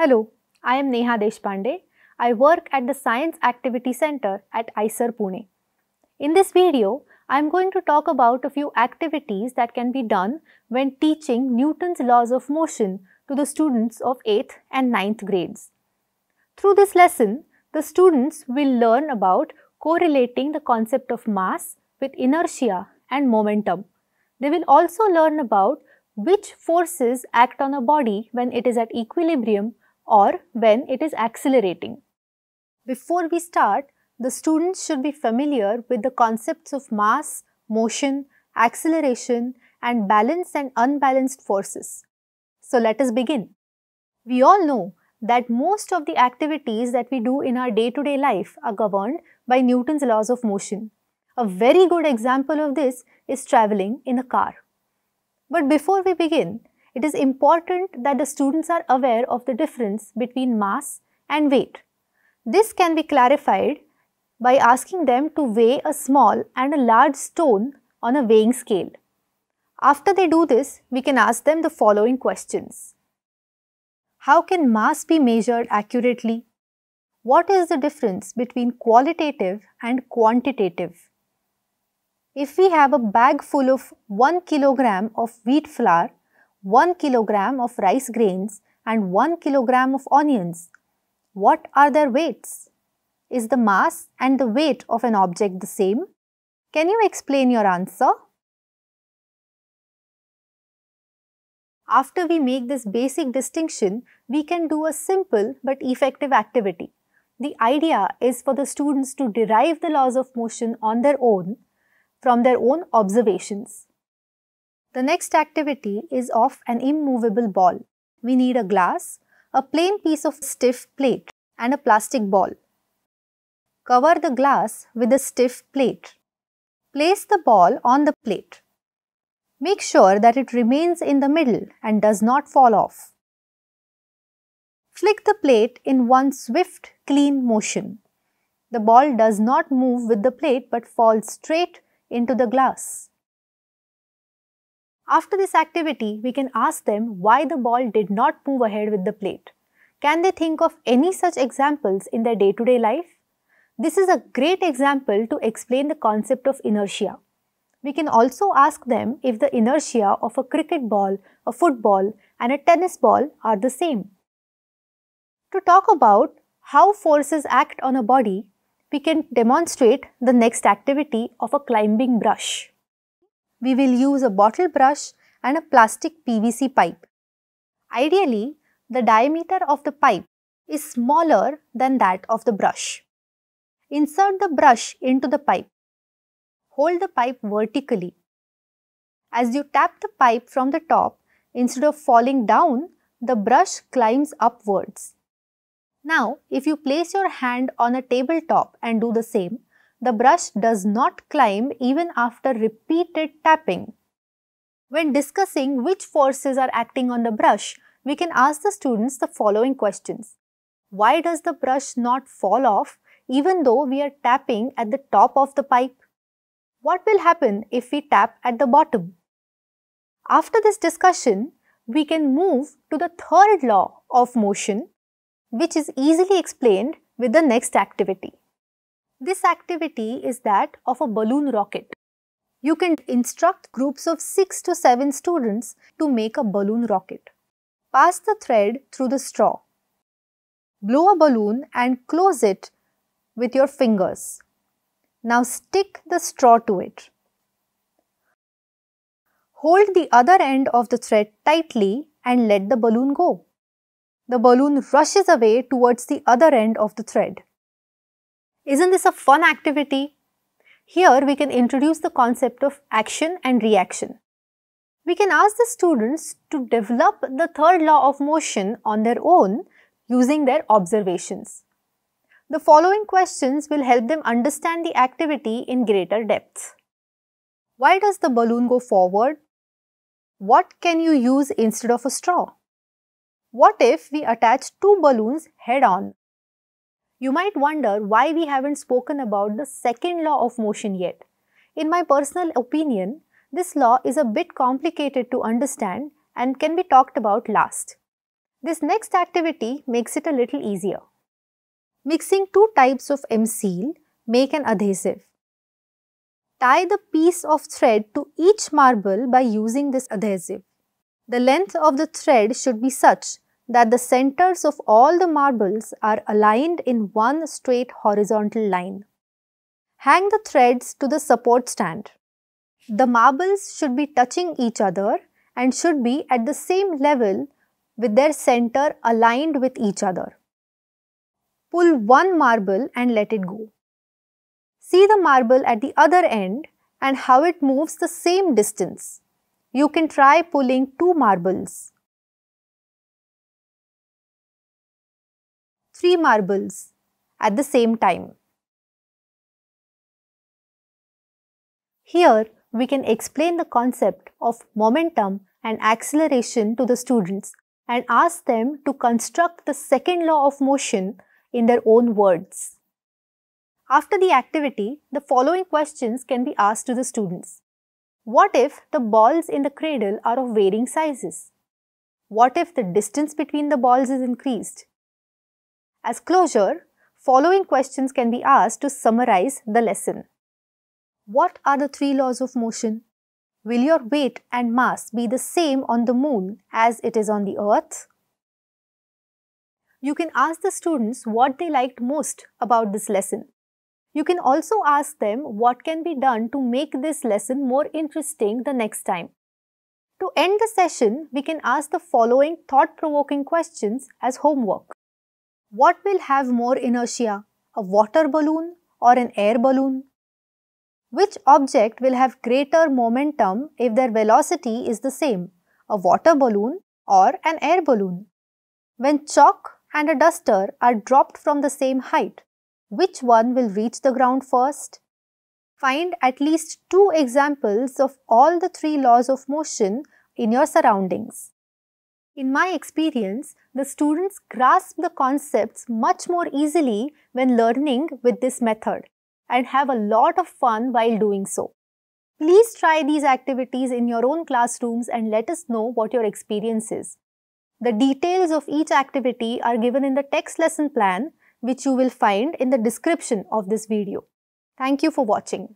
Hello, I am Neha Deshpande. I work at the Science Activity Center at ICER Pune. In this video, I am going to talk about a few activities that can be done when teaching Newton's laws of motion to the students of 8th and 9th grades. Through this lesson, the students will learn about correlating the concept of mass with inertia and momentum. They will also learn about which forces act on a body when it is at equilibrium or when it is accelerating. Before we start, the students should be familiar with the concepts of mass, motion, acceleration and balanced and unbalanced forces. So let us begin. We all know that most of the activities that we do in our day-to-day -day life are governed by Newton's laws of motion. A very good example of this is traveling in a car. But before we begin, it is important that the students are aware of the difference between mass and weight. This can be clarified by asking them to weigh a small and a large stone on a weighing scale. After they do this, we can ask them the following questions. How can mass be measured accurately? What is the difference between qualitative and quantitative? If we have a bag full of 1 kilogram of wheat flour 1 kilogram of rice grains and 1 kilogram of onions. What are their weights? Is the mass and the weight of an object the same? Can you explain your answer? After we make this basic distinction, we can do a simple but effective activity. The idea is for the students to derive the laws of motion on their own from their own observations. The next activity is of an immovable ball. We need a glass, a plain piece of stiff plate and a plastic ball. Cover the glass with a stiff plate. Place the ball on the plate. Make sure that it remains in the middle and does not fall off. Flick the plate in one swift, clean motion. The ball does not move with the plate but falls straight into the glass. After this activity, we can ask them why the ball did not move ahead with the plate. Can they think of any such examples in their day-to-day -day life? This is a great example to explain the concept of inertia. We can also ask them if the inertia of a cricket ball, a football and a tennis ball are the same. To talk about how forces act on a body, we can demonstrate the next activity of a climbing brush we will use a bottle brush and a plastic PVC pipe. Ideally, the diameter of the pipe is smaller than that of the brush. Insert the brush into the pipe. Hold the pipe vertically. As you tap the pipe from the top, instead of falling down, the brush climbs upwards. Now, if you place your hand on a tabletop and do the same, the brush does not climb even after repeated tapping. When discussing which forces are acting on the brush, we can ask the students the following questions. Why does the brush not fall off even though we are tapping at the top of the pipe? What will happen if we tap at the bottom? After this discussion, we can move to the third law of motion, which is easily explained with the next activity. This activity is that of a balloon rocket. You can instruct groups of 6 to 7 students to make a balloon rocket. Pass the thread through the straw. Blow a balloon and close it with your fingers. Now stick the straw to it. Hold the other end of the thread tightly and let the balloon go. The balloon rushes away towards the other end of the thread. Isn't this a fun activity? Here we can introduce the concept of action and reaction. We can ask the students to develop the third law of motion on their own using their observations. The following questions will help them understand the activity in greater depth. Why does the balloon go forward? What can you use instead of a straw? What if we attach two balloons head on? You might wonder why we haven't spoken about the second law of motion yet. In my personal opinion, this law is a bit complicated to understand and can be talked about last. This next activity makes it a little easier. Mixing two types of M-seal, make an adhesive. Tie the piece of thread to each marble by using this adhesive. The length of the thread should be such that the centers of all the marbles are aligned in one straight horizontal line. Hang the threads to the support stand. The marbles should be touching each other and should be at the same level with their center aligned with each other. Pull one marble and let it go. See the marble at the other end and how it moves the same distance. You can try pulling two marbles. three marbles at the same time. Here, we can explain the concept of momentum and acceleration to the students and ask them to construct the second law of motion in their own words. After the activity, the following questions can be asked to the students. What if the balls in the cradle are of varying sizes? What if the distance between the balls is increased? As closure, following questions can be asked to summarize the lesson. What are the three laws of motion? Will your weight and mass be the same on the moon as it is on the earth? You can ask the students what they liked most about this lesson. You can also ask them what can be done to make this lesson more interesting the next time. To end the session, we can ask the following thought-provoking questions as homework. What will have more inertia, a water balloon or an air balloon? Which object will have greater momentum if their velocity is the same, a water balloon or an air balloon? When chalk and a duster are dropped from the same height, which one will reach the ground first? Find at least two examples of all the three laws of motion in your surroundings. In my experience, the students grasp the concepts much more easily when learning with this method and have a lot of fun while doing so. Please try these activities in your own classrooms and let us know what your experience is. The details of each activity are given in the text lesson plan which you will find in the description of this video. Thank you for watching.